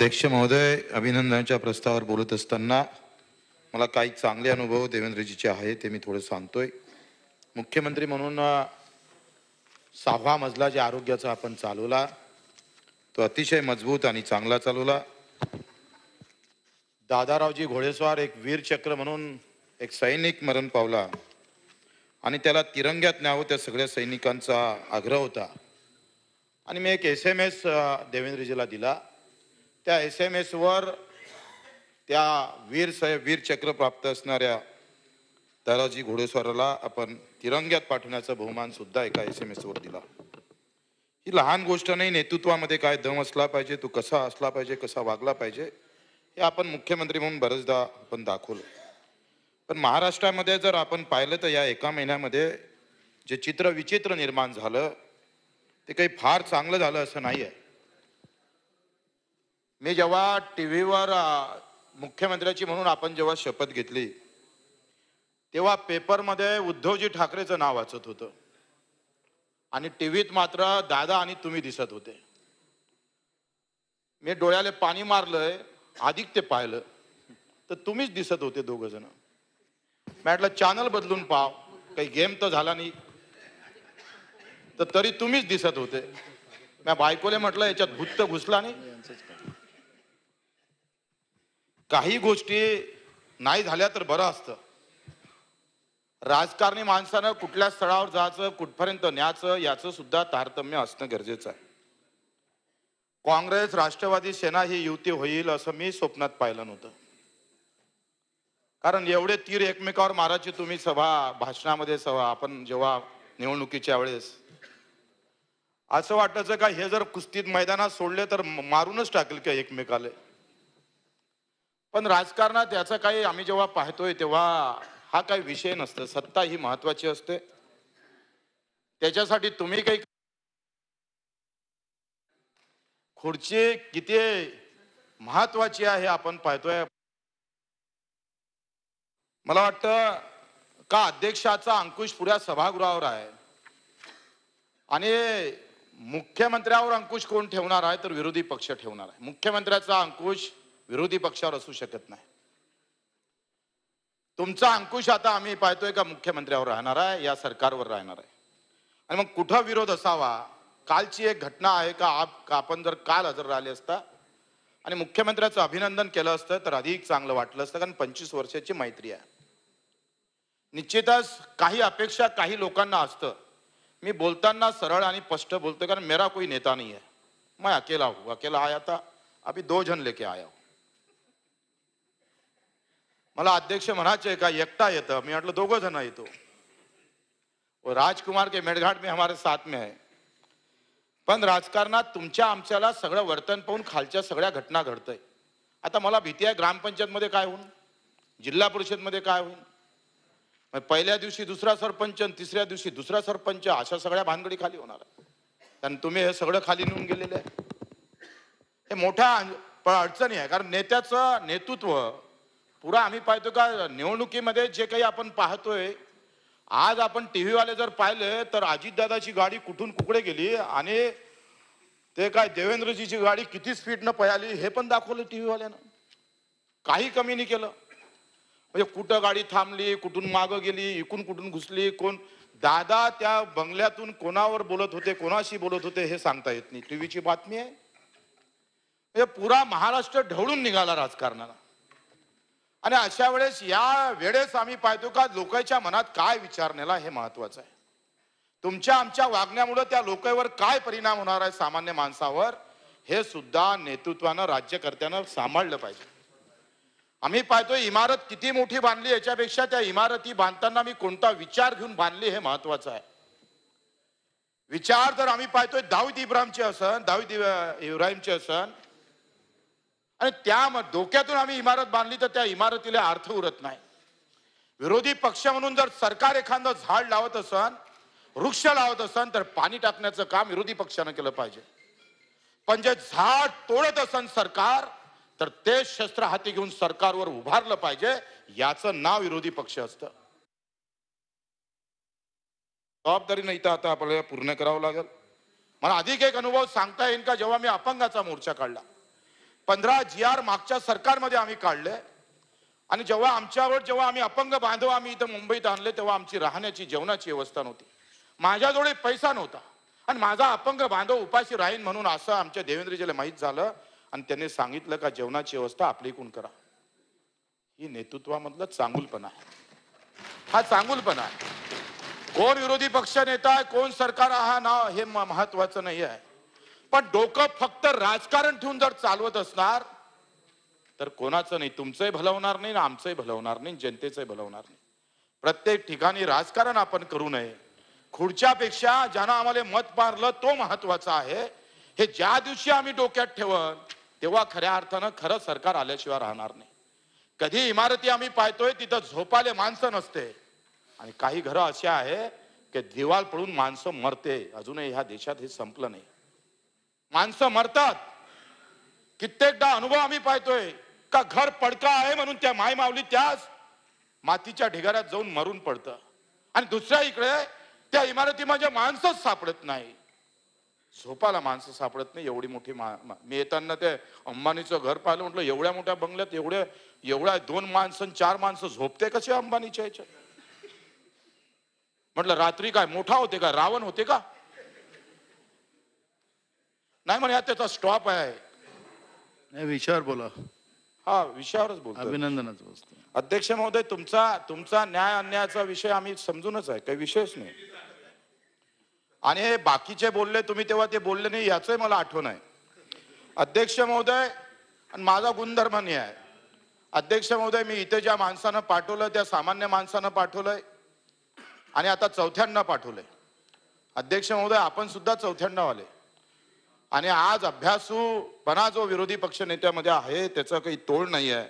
अध्यक्ष महोदय अभिनंदनाच्या प्रस्तावावर बोलत असताना मला काही चांगले अनुभव देवेंद्रजीचे आहे ते मी थोडं सांगतोय मुख्यमंत्री म्हणून सहावा मजला जे आरोग्याचा आपण चालवला तो अतिशय मजबूत आणि चांगला चालवला दादारावजी घोडेस्वार एक वीरचक्र म्हणून एक सैनिक मरण पावला आणि त्याला तिरंग्यात न्यावं त्या सगळ्या सैनिकांचा आग्रह होता आणि मी एक एस एम एस देवेंद्रजीला दिला त्या एस एम एसवर त्या वीर साहेब वीर चक्र प्राप्त असणाऱ्या ताराजी घोडेस्वराला आपण तिरंग्यात पाठवण्याचा बहुमान सुद्धा एका एस एम एसवर दिला ही लहान गोष्ट नाही नेतृत्वामध्ये काय दम असला पाहिजे तो कसा असला पाहिजे कसा वागला पाहिजे हे आपण मुख्यमंत्री म्हणून बरेचदा आपण दाखवलं पण महाराष्ट्रामध्ये जर आपण पाहिलं तर या एका महिन्यामध्ये जे चित्र विचित्र निर्माण झालं ते काही फार चांगलं झालं असं नाही आहे मी जेव्हा टी व्हीवर मुख्यमंत्र्याची म्हणून आपण जेव्हा शपथ घेतली तेव्हा पेपरमध्ये उद्धवजी ठाकरेचं नाव वाचत होतं आणि टी व्हीत मात्र दादा आणि तुम्ही दिसत होते मी डोळ्याला पाणी मारलंय अधिक ते पाहिलं तर तुम्हीच दिसत होते दोघ जण म्हटलं चॅनल बदलून पाव काही गेम तर झाला नाही तर तरी तुम्हीच दिसत होते मी बायकोले म्हटलं याच्यात भूत घुसला नाही काही गोष्टी नाही झाल्या तर बरं असतं राजकारणी माणसानं कुठल्या स्थळावर जायचं कुठपर्यंत न्यायचं याचं सुद्धा तारतम्य असणं गरजेचं आहे काँग्रेस राष्ट्रवादी सेना ही युती होईल असं मी स्वप्नात पाहिलं नव्हतं कारण एवढे तीर एकमेकावर मारायची तुम्ही सभा भाषणामध्ये सभा आपण जेव्हा निवडणुकीच्या वेळेस असं वाटायचं का हे जर कुस्तीत मैदानात सोडले तर मारूनच टाकेल का एकमेकाला पण राजकारणात याचा काही आम्ही जेव्हा पाहतोय तेव्हा हा काही विषय नसतो सत्ता ही महत्वाची असते त्याच्यासाठी तुम्ही काही खुर्ची किती महत्वाची आहे आपण पाहतोय मला वाटतं का अध्यक्षाचा अंकुश पुऱ्या सभागृहावर आहे आणि मुख्यमंत्र्यावर अंकुश कोण ठेवणार आहे तर विरोधी पक्ष ठेवणार आहे मुख्यमंत्र्याचा अंकुश विरोधी पक्षावर असू शकत नाही तुमचा अंकुश आता आम्ही पाहतोय का मुख्यमंत्र्यावर राहणार आहे या सरकारवर राहणार आहे आणि मग कुठं विरोध असावा कालची एक घटना आहे का आप आपण जर काल हजर राहिले असता आणि मुख्यमंत्र्याचं अभिनंदन केलं असतं तर अधिक चांगलं वाटलं असतं कारण पंचवीस वर्षाची मैत्री आहे निश्चितच काही अपेक्षा काही लोकांना असतं मी बोलताना सरळ आणि स्पष्ट बोलतो कारण मेरा कोई नेता नाही आहे मैं अकेला हूँ अकेला आया आता अभी दो जन लेके आया हूँ मला अध्यक्ष म्हणायचे का एकटा येतं मी म्हटलं दोघं जण येतो राजकुमार के मेडघाट में हमारे साथ में आहे पण राजकारणात तुमच्या आमच्याला सगळं वर्तन पाहून खालच्या सगळ्या घटना आहे आता मला भीती आहे ग्रामपंचायतमध्ये काय होऊन जिल्हा परिषदमध्ये काय होऊन पहिल्या दिवशी दुसरा सरपंच आणि तिसऱ्या दिवशी दुसरा सरपंच अशा सगळ्या भानगडी खाली होणार कारण तुम्ही हे सगळं खाली नेऊन गेलेलं आहे हे मोठ्या अडचणी आहे कारण नेत्याचं नेतृत्व पुरा आम्ही पाहतो का निवडणुकीमध्ये जे काही आपण पाहतोय आज आपण टी व्हीवाले जर पाहिले तर अजितदादाची गाडी कुठून कुकडे गेली आणि ते काय देवेंद्रजीची गाडी किती स्पीडनं पळाली हे पण दाखवलं टी व्हीवाल्यानं काही कमी नाही केलं म्हणजे कुठं गाडी थांबली कुठून मागं गेली इकून कुठून घुसली कोण दादा त्या बंगल्यातून कोणावर बोलत होते कोणाशी बोलत होते हे सांगता येत नाही टी व्हीची बातमी आहे म्हणजे पुरा महाराष्ट्र ढवळून निघाला राजकारणाला आणि अशा वेळेस या वेळेस आम्ही पाहतो का लोकांच्या मनात काय विचार नेला हे महत्वाचं आहे तुमच्या आमच्या वागण्यामुळे त्या लोकांवर काय परिणाम होणार आहे सामान्य माणसावर हे सुद्धा नेतृत्वानं राज्यकर्त्यानं सांभाळलं पाहिजे आम्ही पाहतो इमारत किती मोठी बांधली याच्यापेक्षा त्या इमारती बांधताना मी कोणता विचार घेऊन बांधली हे महत्वाचं आहे विचार जर आम्ही पाहतोय दाऊद इब्राहिमचे असन दाऊद इब्राहिमचे असन आणि त्या धोक्यातून आम्ही इमारत बांधली तर त्या इमारतीला अर्थ उरत नाही विरोधी पक्ष म्हणून जर सरकार एखादं झाड लावत असन वृक्ष लावत असन तर पाणी टाकण्याचं काम विरोधी पक्षानं केलं पाहिजे पण जे झाड तोडत असन सरकार तर ते शस्त्र हाती घेऊन सरकारवर उभारलं पाहिजे याचं नाव विरोधी पक्ष असतं जबाबदारी नाही तर आता आपल्याला पूर्ण करावं लागेल मला अधिक एक अनुभव सांगता येईल का जेव्हा मी अपंगाचा मोर्चा काढला पंधरा जी आर मागच्या सरकारमध्ये आम्ही काढले आणि जेव्हा आमच्यावर जेव्हा आम्ही अपंग बांधव आम्ही इथं मुंबईत आणले तेव्हा आमची राहण्याची जेवणाची व्यवस्था नव्हती माझ्याजवळ पैसा नव्हता आणि माझा अपंग बांधव उपाशी राहीन म्हणून असं आमच्या देवेंद्रजीला माहीत झालं आणि त्यांनी सांगितलं का जेवणाची व्यवस्था आपली कोण करा ही नेतृत्वामधलं चांगुलपणा आहे हा चांगुलपणा आहे कोण विरोधी पक्ष नेता आहे कोण सरकार हा नाव हे महत्वाचं नाही आहे पण डोकं फक्त राजकारण ठेवून जर चालवत असणार तर कोणाचं नाही तुमचंही भलवणार नाही ना आमचंही भलवणार नाही जनतेचंही भलवणार नाही प्रत्येक ठिकाणी राजकारण आपण करू नये खुर्च्यापेक्षा ज्यानं आम्हाला मत मारलं तो महत्वाचा आहे हे ज्या दिवशी आम्ही डोक्यात ठेवत तेव्हा खऱ्या अर्थानं खरं सरकार आल्याशिवाय राहणार नाही कधी इमारती आम्ही पाहतोय तिथं झोपाले माणसं नसते आणि काही घरं अशी आहे की दिवाल पडून माणसं मरते अजूनही ह्या देशात हे संपलं नाही माणसं मरतात कित्येकदा अनुभव आम्ही पाहतोय का घर पडका आहे म्हणून त्या माय मावली त्याच मातीच्या ढिगाऱ्यात जाऊन मरून पडत आणि दुसऱ्या इकडे त्या इमारतीमध्ये माणसंच सापडत नाही झोपाला माणसं सापडत नाही एवढी मोठी मा मी येताना ते अंबानीचं घर पाहिलं म्हटलं एवढ्या मोठ्या बंगल्यात एवढ्या एवढ्या दोन माणसं चार माणसं झोपते कसे अंबानीच्या ह्याच्यात म्हटलं रात्री काय मोठा होते का रावण होते का नाही म्हणे त्याचा स्टॉप आहे नाही विषयावर बोला हा विषयावरच बोल अभिनंदनच बोलतो अध्यक्ष महोदय तुमचा तुमचा न्याय अन्यायाचा विषय आम्ही समजूनच आहे काही विषयच नाही आणि बाकीचे बोलले तुम्ही तेव्हा ते बोलले नाही याचंही मला आठवण आहे अध्यक्ष महोदय आणि माझा गुणधर्मनी आहे अध्यक्ष महोदय मी इथे ज्या माणसानं पाठवलं त्या सामान्य माणसानं पाठवलंय आणि आता चौथ्यांना पाठवलंय अध्यक्ष महोदय आपण सुद्धा चौथ्यांना आले आणि आज अभ्यासू अभ्यासूपणा जो विरोधी पक्ष नेत्यामध्ये आहे त्याचं काही तोड नाही आहे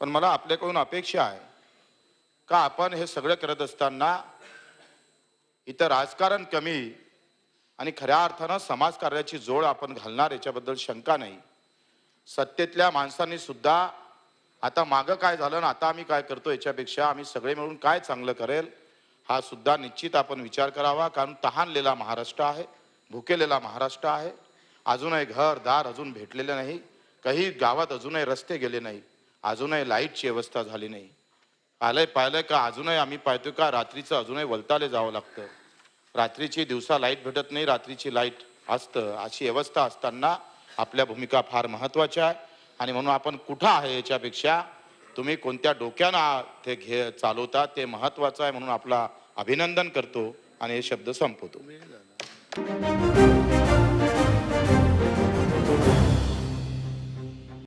पण मला आपल्याकडून अपेक्षा आहे का आपण हे सगळं करत असताना इथं राजकारण कमी आणि खऱ्या अर्थानं समाजकार्याची जोड आपण घालणार याच्याबद्दल शंका नाही सत्तेतल्या माणसांनी सुद्धा आता मागं काय झालं आता आम्ही काय करतो याच्यापेक्षा आम्ही सगळे मिळून काय चांगलं करेल हा सुद्धा निश्चित आपण विचार करावा कारण तहानलेला महाराष्ट्र आहे भुकेलेला महाराष्ट्र आहे अजूनही घर दार अजून भेटलेलं नाही काही गावात अजूनही रस्ते गेले नाही अजूनही लाईटची व्यवस्था झाली नाही आलंय पाहिलंय का अजूनही आम्ही पाहतो का रात्रीचं अजूनही वलताले जावं लागतं रात्रीची दिवसा लाईट भेटत नाही रात्रीची लाईट असतं अशी व्यवस्था असताना आपल्या भूमिका फार महत्वाच्या आहे आणि म्हणून आपण कुठं आहे याच्यापेक्षा तुम्ही कोणत्या डोक्यानं ते घे चालवता ते महत्वाचं आहे म्हणून आपला अभिनंदन करतो आणि हे शब्द संपवतो